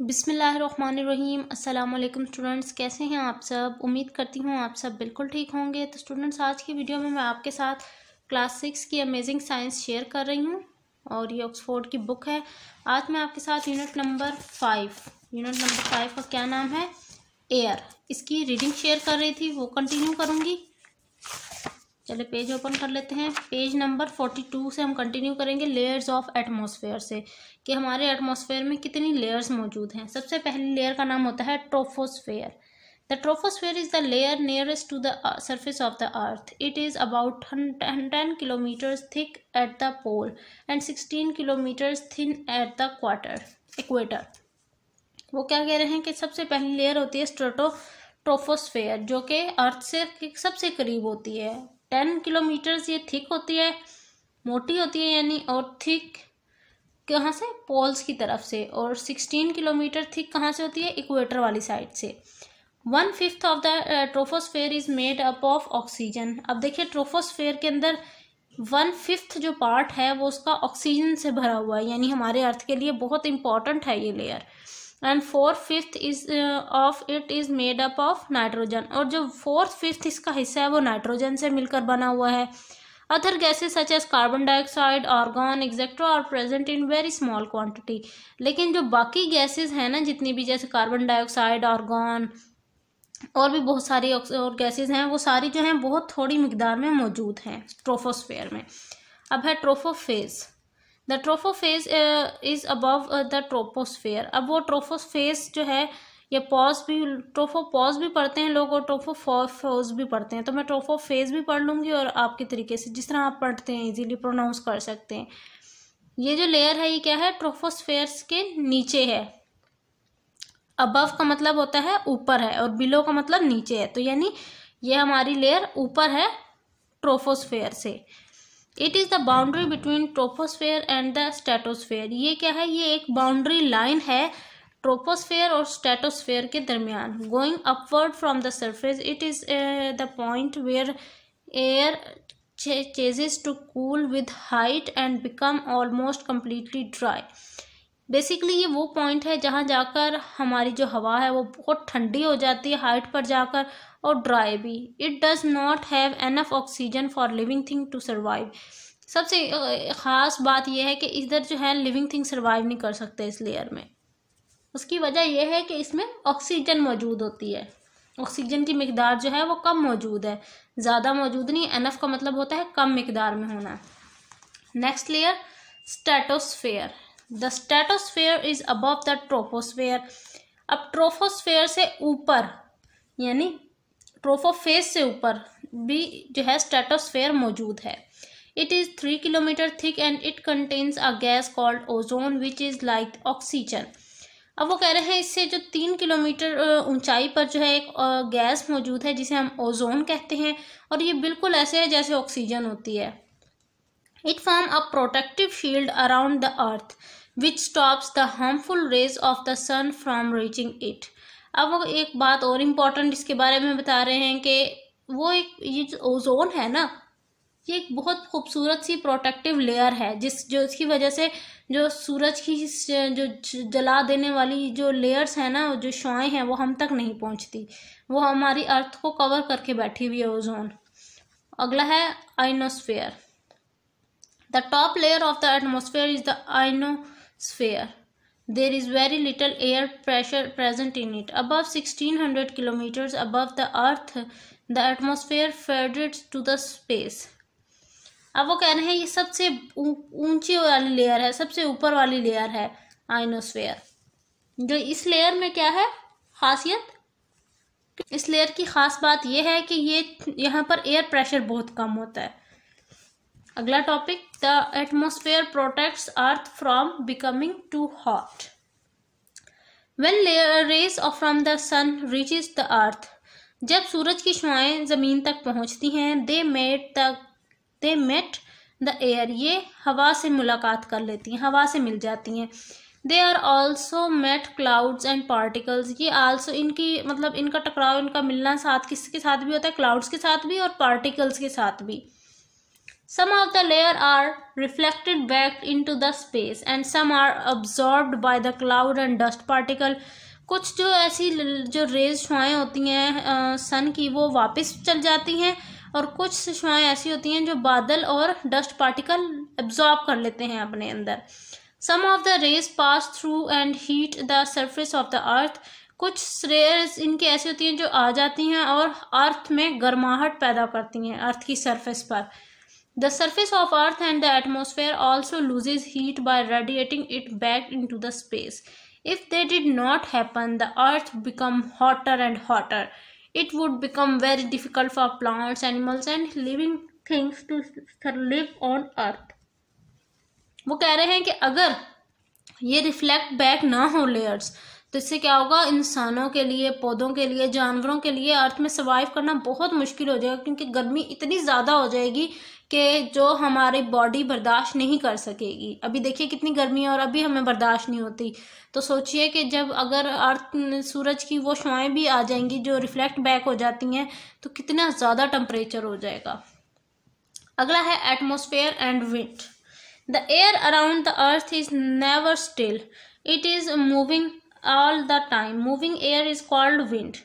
बिसमीम अल्लाम स्टूडेंट्स कैसे हैं आप सब उम्मीद करती हूँ आप सब बिल्कुल ठीक होंगे तो स्टूडेंट्स आज की वीडियो में मैं आपके साथ क्लास सिक्स की अमेजिंग साइंस शेयर कर रही हूँ और ये ऑक्सफोर्ड की बुक है आज मैं आपके साथ unit number five unit number five का क्या नाम है एयर इसकी रीडिंग शेयर कर रही थी वो कंटिन्यू करूँगी चले पेज ओपन कर लेते हैं पेज नंबर फोर्टी टू से हम कंटिन्यू करेंगे लेयर्स ऑफ एटमॉस्फेयर से कि हमारे एटमॉस्फेयर में कितनी लेयर्स मौजूद हैं सबसे पहली लेयर का नाम होता है troposphere the troposphere is the layer nearest to the surface of the earth it is about ten kilometers thick at the pole and sixteen kilometers thin at the quarter equator वो क्या कह रहे हैं कि सबसे पहली लेयर होती है स्ट्रोटो ट्रोफोस्फेयर जो कि अर्थ से सबसे करीब होती है टेन किलोमीटर्स ये थिक होती है मोटी होती है यानी और थिक कहाँ से पोल्स की तरफ से और सिक्सटीन किलोमीटर थिक कहाँ से होती है इक्वेटर वाली साइड से one fifth of the troposphere is made up of oxygen अब देखिए ट्रोफोस्फेयर के अंदर वन फिफ्थ जो पार्ट है वो उसका ऑक्सीजन से भरा हुआ है यानी हमारे अर्थ के लिए बहुत इंपॉर्टेंट है ये layer and four fifth is of it is made up of nitrogen और जो फोर्थ फिफ्थ इसका हिस्सा है वो नाइट्रोजन से मिलकर बना हुआ है other gases such as carbon dioxide argon etc are present in very small quantity लेकिन जो बाकी गैसेज हैं ना जितनी भी जैसे कार्बन डाइऑक्साइड argon और भी बहुत सारी और गैसेज हैं वो सारी जो हैं बहुत थोड़ी मकदार में मौजूद हैं ट्रोफोस्फेयर में अब है tropopause the tropopause is above the troposphere अब वो ट्रोफोफेज जो है ये पॉज भी ट्रोफोपॉज भी पढ़ते हैं लोग और ट्रोफोफोज भी पढ़ते हैं तो मैं ट्रोफोफेज भी पढ़ लूँगी और आपके तरीके से जिस तरह आप पढ़ते हैं इजीली प्रोनाउंस कर सकते हैं ये जो लेयर है ये क्या है ट्रोफोस्फेयर्स के नीचे है अबव का मतलब होता है ऊपर है और बिलो का मतलब नीचे है तो यानी ये हमारी लेयर ऊपर है ट्रोफोस्फेयर से it is the boundary between troposphere and the stratosphere ये क्या है ये एक बाउंड्री लाइन है ट्रोपोस्फेयर और स्टेटोस्फेयर के दरमियान going upward from the surface it is the point where air ceases to cool with height and become almost completely dry basically ये वो पॉइंट है जहाँ जाकर हमारी जो हवा है वो बहुत ठंडी हो जाती है हाइट पर जाकर और ड्राई भी it does not have enough oxygen for living thing to survive सबसे ख़ास बात यह है कि इधर जो है लिविंग थिंग सर्वाइव नहीं कर सकते इस लेयर में उसकी वजह यह है कि इसमें ऑक्सीजन मौजूद होती है ऑक्सीजन की मकदार जो है वो कम मौजूद है ज़्यादा मौजूद नहीं एनफ का मतलब होता है कम मकदार में होना next layer stratosphere the stratosphere is above the troposphere अब ट्रोफोस्फेयर से ऊपर यानी ट्रोफोफेस से ऊपर भी जो है स्टेटोस्फेयर मौजूद है it is three kilometre thick and it contains a gas called ozone which is like oxygen अब वो कह रहे हैं इससे जो तीन किलोमीटर ऊंचाई पर जो है एक गैस मौजूद है जिसे हम ओजोन कहते हैं और ये बिल्कुल ऐसे है जैसे ऑक्सीजन होती है it form a protective shield around the earth which stops the harmful rays of the sun from reaching it अब वो एक बात और इम्पॉर्टेंट इसके बारे में बता रहे हैं कि वो एक ये जो ओजोन है ना ये एक बहुत खूबसूरत सी प्रोटेक्टिव लेयर है जिस जो इसकी वजह से जो सूरज की जो जला देने वाली जो लेयर्स हैं ना जो शुआएँ हैं वो हम तक नहीं पहुंचती वो हमारी अर्थ को कवर करके बैठी हुई है ओजोन अगला है ionosphere the top layer of the atmosphere is the आइनो sphere. There is very little air pressure present in it. Above 1600 kilometers above the earth, the atmosphere fades to the space. अब वो कह रहे हैं ये सबसे ऊंची वाली लेयर है सबसे ऊपर वाली लेयर है आइनोस्फेयर जो इस लेयर में क्या है खासियत इस लेयर की ख़ास बात ये है कि ये यहाँ पर एयर प्रेशर बहुत कम होता है अगला topic the atmosphere protects earth from becoming too hot when rays of from the sun reaches the earth जब सूरज की शुआएं ज़मीन तक पहुंचती हैं they met the they met the air ये हवा से मुलाकात कर लेती हैं हवा से मिल जाती हैं they are also met clouds and particles ये आल्सो इनकी मतलब इनका टकराव इनका मिलना साथ किसके साथ भी होता है क्लाउड्स के साथ भी और पार्टिकल्स के साथ भी Some of the layer are reflected back into the space and some are absorbed by the cloud and dust particle. कुछ जो ऐसी जो रेज शुआएँ होती हैं सन की वो वापस चल जाती हैं और कुछ शुआएँ ऐसी होती हैं जो बादल और डस्ट पार्टिकल एब्जॉर्ब कर लेते हैं अपने अंदर some of the rays pass through and heat the surface of the earth कुछ रेज इनकी ऐसी होती हैं जो आ जाती हैं और अर्थ में गर्माहट पैदा करती हैं अर्थ की सरफेस पर The surface of earth and the atmosphere also loses heat by radiating it back into the space. If they did not happen, the earth become hotter and hotter. It would become very difficult for plants, animals and living things to live on earth. वो कह रहे हैं कि अगर ये reflect back ना हो layers तो इससे क्या होगा इंसानों के लिए पौधों के लिए जानवरों के लिए अर्थ में सर्वाइव करना बहुत मुश्किल हो जाएगा क्योंकि गर्मी इतनी ज़्यादा हो जाएगी कि जो हमारी बॉडी बर्दाश्त नहीं कर सकेगी अभी देखिए कितनी गर्मी है और अभी हमें बर्दाश्त नहीं होती तो सोचिए कि जब अगर अर्थ सूरज की वो शुआएँ भी आ जाएंगी जो रिफ्लेक्ट बैक हो जाती हैं तो कितना ज़्यादा टम्परेचर हो जाएगा अगला है atmosphere and wind the air around the earth is never still it is moving all the time moving air is called wind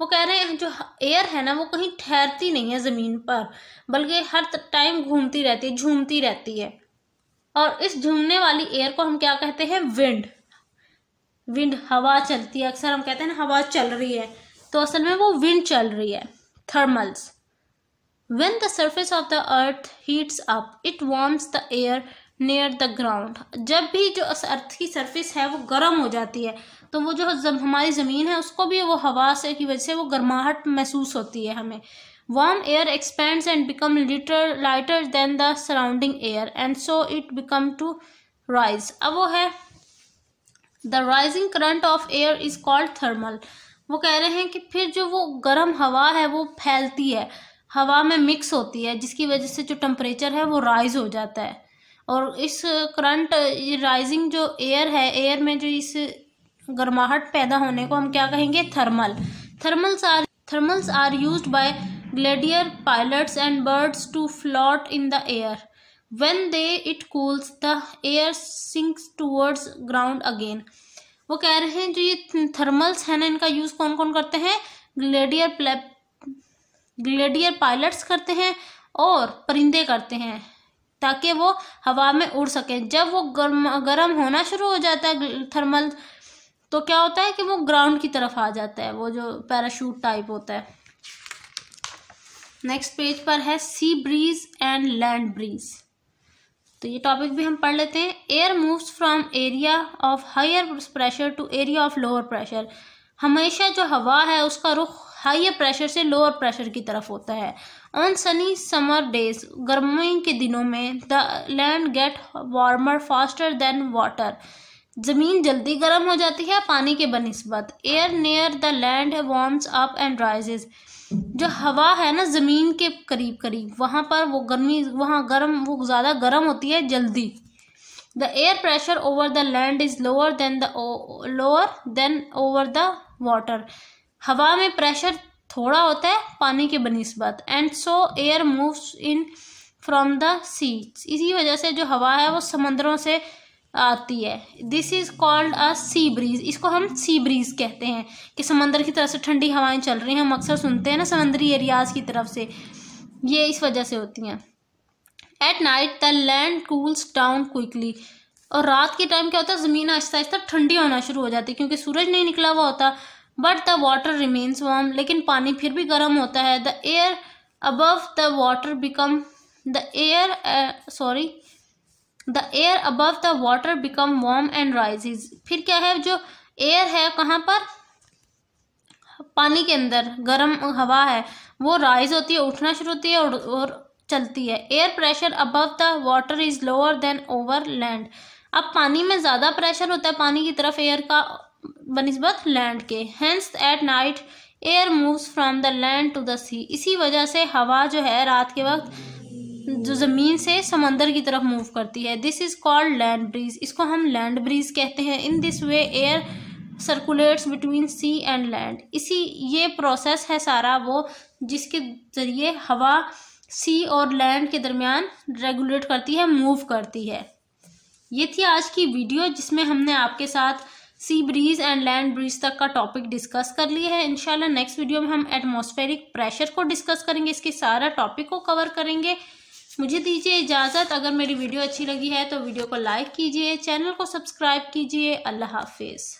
वो कह रहे हैं जो एयर है ना वो कहीं ठहरती नहीं है ज़मीन पर बल्कि हर टाइम घूमती रहती है झूमती रहती है और इस झूमने वाली एयर को हम क्या कहते हैं विंड विंड हवा चलती है अक्सर हम कहते हैं ना हवा चल रही है तो असल में वो विंड चल रही है thermals when the surface of the earth heats up it warms the air near the ground जब भी जो अर्थ की सरफेस है वो गर्म हो जाती है तो वो जो जब हमारी ज़मीन है उसको भी वो हवा से की वजह से वो गर्माहट महसूस होती है हमें warm air expands and become लिटर lighter than the surrounding air and so it become to rise अब वो है the rising current of air is called thermal वो कह रहे हैं कि फिर जो वो गर्म हवा है वो फैलती है हवा में मिक्स होती है जिसकी वजह से जो टम्परेचर है वो राइज हो जाता है और इस करंट राइजिंग जो एयर है एयर में जो इस गर्माहट पैदा होने को हम क्या कहेंगे thermal thermals are thermals are use by glider pilots and birds to float in the air when they it cools the air sinks towards ground again वो कह रहे हैं जो ये थर्मल्स है ना इनका यूज़ कौन कौन करते हैं ग्लेडियर ग्लेडियर पायलट्स करते हैं और परिंदे करते हैं ताकि वो हवा में उड़ सकें जब वो गर्म गर्म होना शुरू हो जाता है थर्मल तो क्या होता है कि वो ग्राउंड की तरफ आ जाता है वो जो पैराशूट टाइप होता है नेक्स्ट पेज पर है sea breeze and land breeze तो ये टॉपिक भी हम पढ़ लेते हैं air moves from area of higher pressure to area of lower pressure हमेशा जो हवा है उसका रुख हाइयर प्रेशर से लोअर प्रेशर की तरफ होता है ऑन सनी समर डेज गर्मी के दिनों में the land get warmer faster than water ज़मीन जल्दी गर्म हो जाती है पानी के बनस्बत air near the land warms up and rises जो हवा है ना ज़मीन के करीब करीब वहाँ पर वो गर्मी वहाँ गर्म वो ज़्यादा गर्म होती है जल्दी the air pressure over the land is lower than the lower than over the हवा में प्रेशर थोड़ा होता है पानी के बनस्बत and so air moves in from the sea इसी वजह से जो हवा है वो समंदरों से आती है this is called a sea breeze इसको हम सी ब्रीज कहते हैं कि समंदर की तरफ से ठंडी हवाएं चल रही हैं हम अक्सर सुनते हैं ना समंदरी एरियाज की तरफ से ये इस वजह से होती हैं at night the land cools down quickly और रात के टाइम क्या होता है ज़मीन आहिस्ता आहिस्ता ठंडी होना शुरू हो जाती है क्योंकि सूरज नहीं निकला हुआ होता but the water remains warm लेकिन पानी फिर भी गर्म होता है the air above the water become the air sorry the air above the water become warm and rises फिर क्या है जो एयर है कहाँ पर पानी के अंदर गर्म हवा है वो राइज होती है उठना शुरू होती है और, और चलती है air pressure above the water is lower than over land अब पानी में ज़्यादा प्रेशर होता है पानी की तरफ एयर का बनस्बत लैंड के हैंस at night air moves from the land to the sea इसी वजह से हवा जो है रात के वक्त जो ज़मीन से समंदर की तरफ मूव करती है this is called land breeze इसको हम लैंड ब्रीज कहते हैं in this way air circulates between sea and land इसी ये प्रोसेस है सारा वो जिसके ज़रिए हवा सी और लैंड के दरमियान रेगुलेट करती है मूव करती है ये थी आज की वीडियो जिसमें हमने आपके साथ sea breeze and land breeze तक का टॉपिक डिस्कस कर लिए हैं इंशाल्लाह नेक्स्ट वीडियो में हम एटमॉस्फेरिक प्रेशर को डिस्कस करेंगे इसके सारा टॉपिक को कवर करेंगे मुझे दीजिए इजाज़त अगर मेरी वीडियो अच्छी लगी है तो वीडियो को लाइक कीजिए चैनल को सब्सक्राइब कीजिए अल्लाह हाफिज़